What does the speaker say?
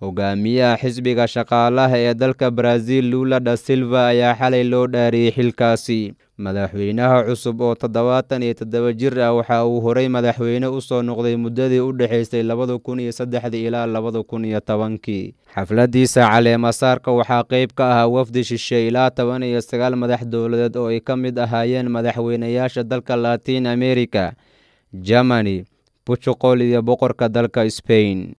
hogaamiyaha xisbiga shaqaalaha ee dalka baraaziil luula da silva ayaa xalay loo dhaariyey xilkaasi madaxweynaha cusub oo toddobaatan iyo toddoba jir ah waxa uu horey madaxweyne u soo noqday muddadii u dhexaysay labada kun iyo saddexdii ilaa labada kun iyo tobankii xafladiisa caleemasaarka waxaa qayb ka ahaa wafdi shishe ilaa toban iyo sagaal madax dowladeed oo ay ka mid ahaayeen madaxweyneyaasha dalka latin america germany portugal iyo boqorka dalka spain